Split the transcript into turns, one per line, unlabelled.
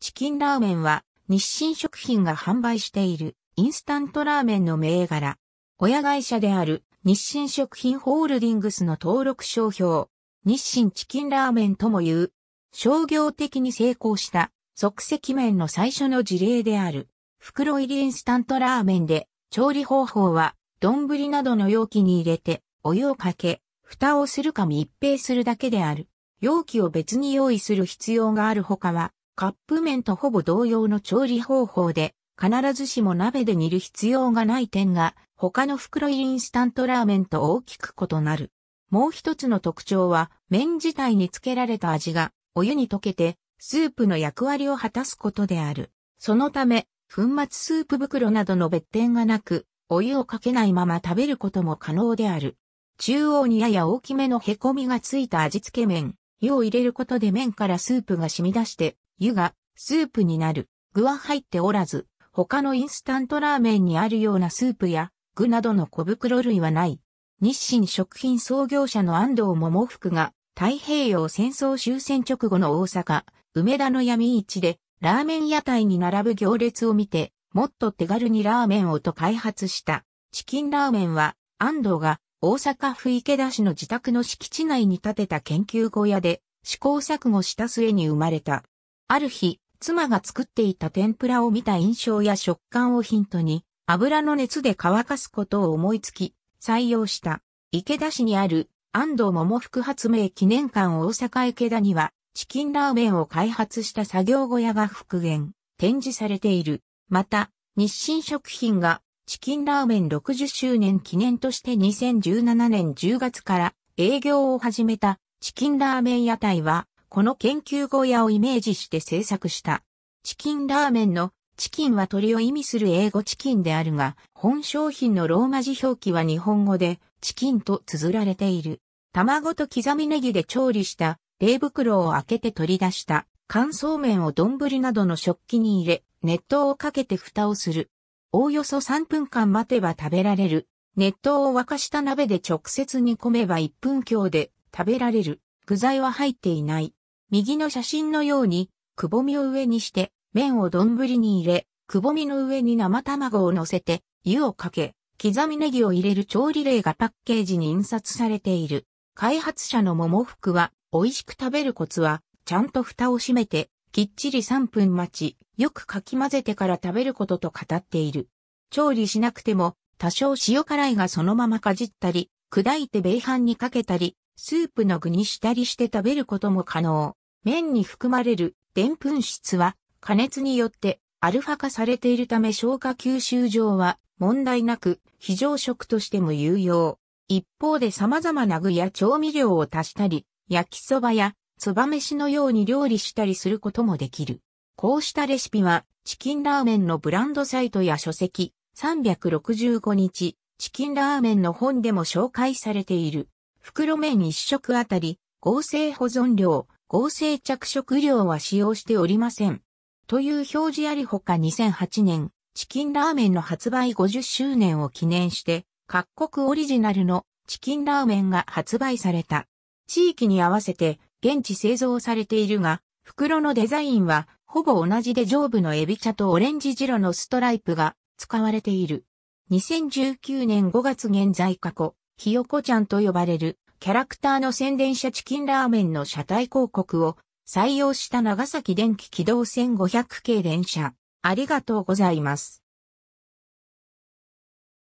チキンラーメンは日清食品が販売しているインスタントラーメンの銘柄。親会社である日清食品ホールディングスの登録商標、日清チキンラーメンとも言う、商業的に成功した即席麺の最初の事例である、袋入りインスタントラーメンで、調理方法は、丼などの容器に入れて、お湯をかけ、蓋をするか密閉するだけである。容器を別に用意する必要があるほかは、カップ麺とほぼ同様の調理方法で、必ずしも鍋で煮る必要がない点が、他の袋入りインスタントラーメンと大きく異なる。もう一つの特徴は、麺自体につけられた味が、お湯に溶けて、スープの役割を果たすことである。そのため、粉末スープ袋などの別点がなく、お湯をかけないまま食べることも可能である。中央にやや大きめの凹みがついた味付け麺。湯を入れることで麺からスープが染み出して、湯がスープになる。具は入っておらず、他のインスタントラーメンにあるようなスープや具などの小袋類はない。日清食品創業者の安藤桃福が太平洋戦争終戦直後の大阪、梅田の闇市でラーメン屋台に並ぶ行列を見て、もっと手軽にラーメンをと開発した。チキンラーメンは安藤が大阪府池田市の自宅の敷地内に建てた研究小屋で試行錯誤した末に生まれた。ある日、妻が作っていた天ぷらを見た印象や食感をヒントに、油の熱で乾かすことを思いつき、採用した。池田市にある安藤桃福発明記念館大阪池田には、チキンラーメンを開発した作業小屋が復元、展示されている。また、日清食品がチキンラーメン60周年記念として2017年10月から営業を始めたチキンラーメン屋台は、この研究小屋をイメージして制作した。チキンラーメンのチキンは鳥を意味する英語チキンであるが、本商品のローマ字表記は日本語でチキンと綴られている。卵と刻みネギで調理した冷袋を開けて取り出した乾燥麺を丼などの食器に入れ、熱湯をかけて蓋をする。おおよそ3分間待てば食べられる。熱湯を沸かした鍋で直接煮込めば1分強で食べられる。具材は入っていない。右の写真のように、くぼみを上にして、麺を丼に入れ、くぼみの上に生卵を乗せて、湯をかけ、刻みネギを入れる調理例がパッケージに印刷されている。開発者の桃福は、美味しく食べるコツは、ちゃんと蓋を閉めて、きっちり3分待ち、よくかき混ぜてから食べることと語っている。調理しなくても、多少塩辛いがそのままかじったり、砕いて米飯にかけたり、スープの具にしたりして食べることも可能。麺に含まれる澱粉質は加熱によってアルファ化されているため消化吸収上は問題なく非常食としても有用。一方で様々な具や調味料を足したり、焼きそばやそば飯のように料理したりすることもできる。こうしたレシピは、チキンラーメンのブランドサイトや書籍、365日、チキンラーメンの本でも紹介されている。袋麺1食あたり、合成保存量、合成着色料は使用しておりません。という表示ありほか2008年、チキンラーメンの発売50周年を記念して、各国オリジナルのチキンラーメンが発売された。地域に合わせて現地製造されているが、袋のデザインはほぼ同じで上部のエビ茶とオレンジ白のストライプが使われている。2019年5月現在過去、ひよこちゃんと呼ばれるキャラクターの宣伝車チキンラーメンの車体広告を採用した長崎電気軌道1500系電車。ありがとうございます。